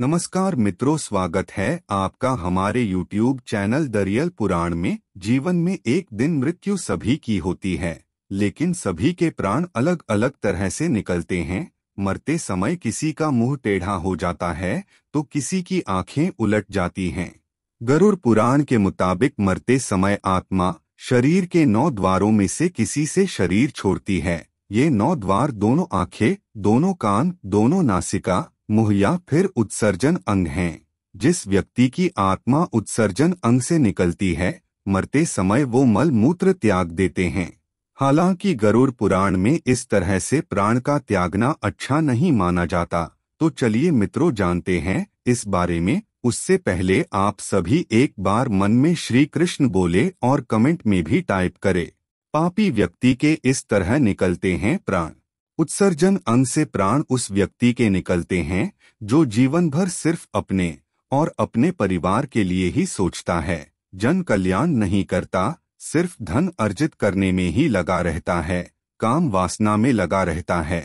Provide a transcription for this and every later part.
नमस्कार मित्रों स्वागत है आपका हमारे YouTube चैनल दरियल पुराण में जीवन में एक दिन मृत्यु सभी की होती है लेकिन सभी के प्राण अलग अलग तरह से निकलते हैं मरते समय किसी का मुंह टेढ़ा हो जाता है तो किसी की आंखें उलट जाती हैं गरुड़ पुराण के मुताबिक मरते समय आत्मा शरीर के नौ द्वारों में से किसी से शरीर छोड़ती है ये नौ द्वार दोनों आंखें दोनों कान दोनों नासिका मुह या फिर उत्सर्जन अंग हैं जिस व्यक्ति की आत्मा उत्सर्जन अंग से निकलती है मरते समय वो मल मूत्र त्याग देते हैं हालांकि गरुड़ पुराण में इस तरह से प्राण का त्यागना अच्छा नहीं माना जाता तो चलिए मित्रों जानते हैं इस बारे में उससे पहले आप सभी एक बार मन में श्री कृष्ण बोले और कमेंट में भी टाइप करें पापी व्यक्ति के इस तरह निकलते हैं प्राण उत्सर्जन अंग से प्राण उस व्यक्ति के निकलते हैं जो जीवन भर सिर्फ अपने और अपने परिवार के लिए ही सोचता है जन कल्याण नहीं करता सिर्फ धन अर्जित करने में ही लगा रहता है काम वासना में लगा रहता है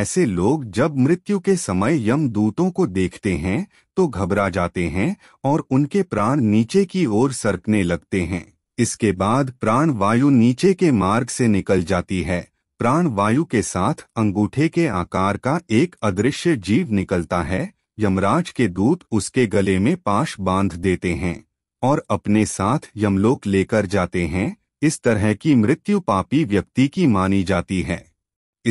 ऐसे लोग जब मृत्यु के समय यम दूतों को देखते हैं तो घबरा जाते हैं और उनके प्राण नीचे की ओर सरकने लगते हैं इसके बाद प्राण वायु नीचे के मार्ग से निकल जाती है प्राण वायु के साथ अंगूठे के आकार का एक अदृश्य जीव निकलता है यमराज के दूत उसके गले में पाश बांध देते हैं और अपने साथ यमलोक लेकर जाते हैं इस तरह की मृत्यु पापी व्यक्ति की मानी जाती है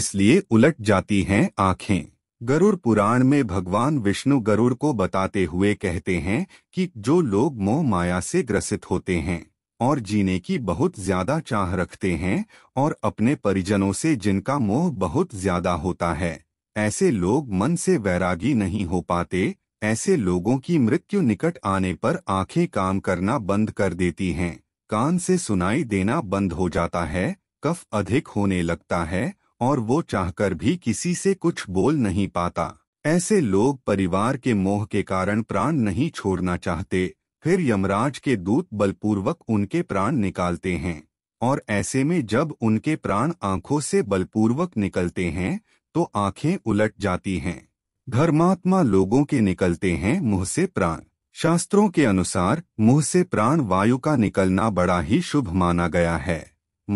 इसलिए उलट जाती हैं आँखें गरुड़ पुराण में भगवान विष्णु गरुड़ को बताते हुए कहते हैं कि जो लोग मोह माया से ग्रसित होते हैं और जीने की बहुत ज्यादा चाह रखते हैं और अपने परिजनों से जिनका मोह बहुत ज्यादा होता है ऐसे लोग मन से वैरागी नहीं हो पाते ऐसे लोगों की मृत्यु निकट आने पर आंखें काम करना बंद कर देती हैं कान से सुनाई देना बंद हो जाता है कफ अधिक होने लगता है और वो चाहकर भी किसी से कुछ बोल नहीं पाता ऐसे लोग परिवार के मोह के कारण प्राण नहीं छोड़ना चाहते फिर यमराज के दूत बलपूर्वक उनके प्राण निकालते हैं और ऐसे में जब उनके प्राण आंखों से बलपूर्वक निकलते हैं तो आंखें उलट जाती हैं धर्मात्मा लोगों के निकलते हैं मुंह से प्राण शास्त्रों के अनुसार मुंह से प्राण वायु का निकलना बड़ा ही शुभ माना गया है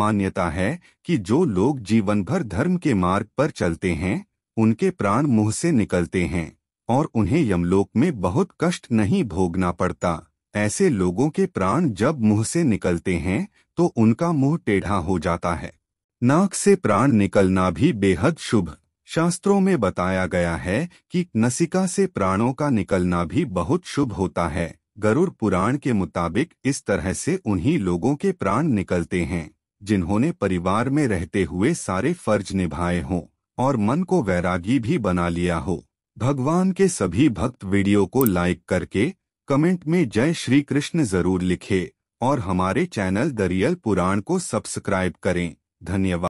मान्यता है कि जो लोग जीवन भर धर्म के मार्ग पर चलते हैं उनके प्राण मुंह से निकलते हैं और उन्हें यमलोक में बहुत कष्ट नहीं भोगना पड़ता ऐसे लोगों के प्राण जब मुंह से निकलते हैं तो उनका मुंह टेढ़ा हो जाता है नाक से प्राण निकलना भी बेहद शुभ शास्त्रों में बताया गया है कि नसिका से प्राणों का निकलना भी बहुत शुभ होता है गरुड़ पुराण के मुताबिक इस तरह से उन्हीं लोगों के प्राण निकलते हैं जिन्होंने परिवार में रहते हुए सारे फर्ज निभाए हों और मन को वैरागी भी बना लिया हो भगवान के सभी भक्त वीडियो को लाइक करके कमेंट में जय श्री कृष्ण जरूर लिखें और हमारे चैनल दरियल पुराण को सब्सक्राइब करें धन्यवाद